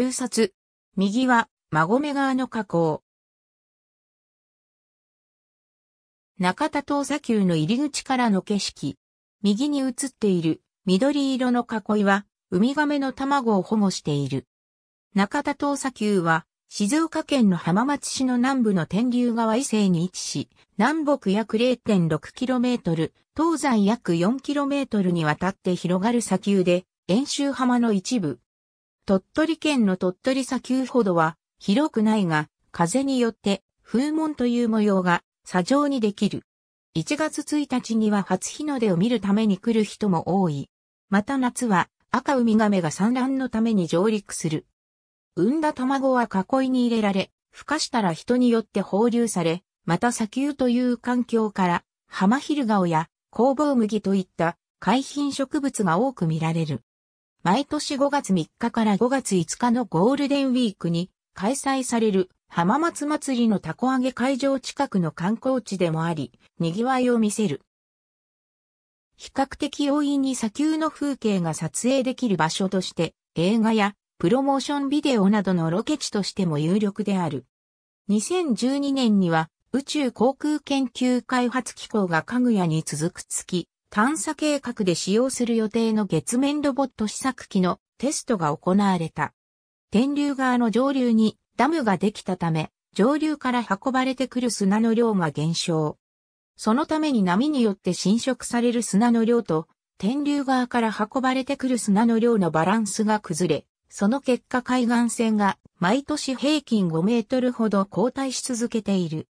空撮。右は、馬込川の河口。中田東砂丘の入り口からの景色。右に映っている緑色の囲いは、ウミガメの卵を保護している。中田東砂丘は、静岡県の浜松市の南部の天竜川伊勢に位置し、南北約 0.6km、東西約 4km にわたって広がる砂丘で、遠州浜の一部、鳥取県の鳥取砂丘ほどは広くないが、風によって風紋という模様が砂上にできる。1月1日には初日の出を見るために来る人も多い。また夏は赤ウミガメが産卵のために上陸する。産んだ卵は囲いに入れられ、孵化したら人によって放流され、また砂丘という環境から、浜ヒルガオや工房麦といった海浜植物が多く見られる。毎年5月3日から5月5日のゴールデンウィークに開催される浜松祭りのたこ揚げ会場近くの観光地でもあり、賑わいを見せる。比較的容易に砂丘の風景が撮影できる場所として映画やプロモーションビデオなどのロケ地としても有力である。2012年には宇宙航空研究開発機構が家具屋に続く月探査計画で使用する予定の月面ロボット試作機のテストが行われた。天竜川の上流にダムができたため、上流から運ばれてくる砂の量が減少。そのために波によって侵食される砂の量と、天竜川から運ばれてくる砂の量のバランスが崩れ、その結果海岸線が毎年平均5メートルほど後退し続けている。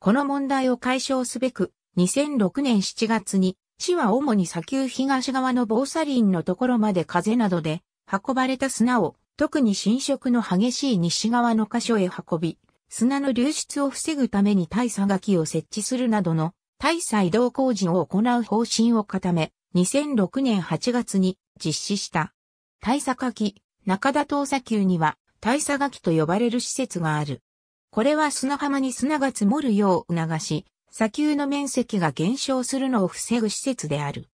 この問題を解消すべく、2006年7月に市は主に砂丘東側の防砂林のところまで風などで運ばれた砂を特に浸食の激しい西側の箇所へ運び、砂の流出を防ぐために大砂垣を設置するなどの大砂移動工事を行う方針を固め、2006年8月に実施した。大砂垣、中田東砂丘には大砂垣と呼ばれる施設がある。これは砂浜に砂が積もるよう促し、砂丘の面積が減少するのを防ぐ施設である。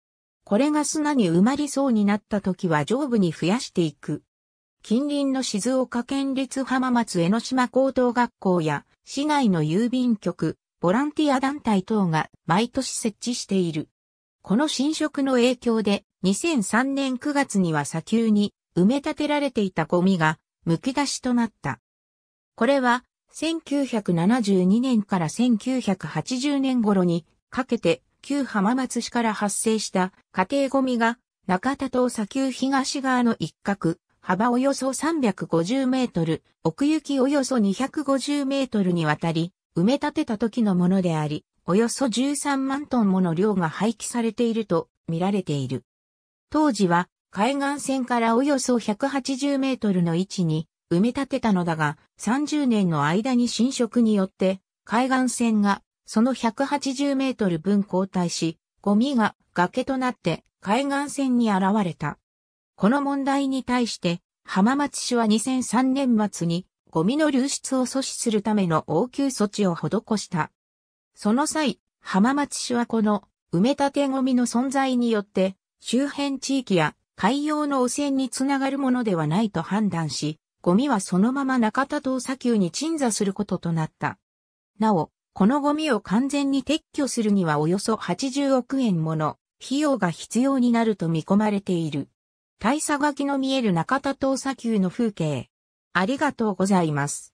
これが砂に埋まりそうになった時は上部に増やしていく。近隣の静岡県立浜松江ノ島高等学校や市内の郵便局、ボランティア団体等が毎年設置している。この侵食の影響で2003年9月には砂丘に埋め立てられていたゴミが剥き出しとなった。これは1972年から1980年頃にかけて旧浜松市から発生した家庭ゴミが中田と砂丘東側の一角、幅およそ350メートル、奥行きおよそ250メートルにわたり、埋め立てた時のものであり、およそ13万トンもの量が廃棄されていると見られている。当時は海岸線からおよそ180メートルの位置に埋め立てたのだが、30年の間に侵食によって、海岸線がその180メートル分後退し、ゴミが崖となって海岸線に現れた。この問題に対して、浜松市は2003年末にゴミの流出を阻止するための応急措置を施した。その際、浜松市はこの埋め立てゴミの存在によって周辺地域や海洋の汚染につながるものではないと判断し、ゴミはそのまま中田島砂丘に鎮座することとなった。なお、このゴミを完全に撤去するにはおよそ80億円もの費用が必要になると見込まれている。大佐垣の見える中田島砂丘の風景。ありがとうございます。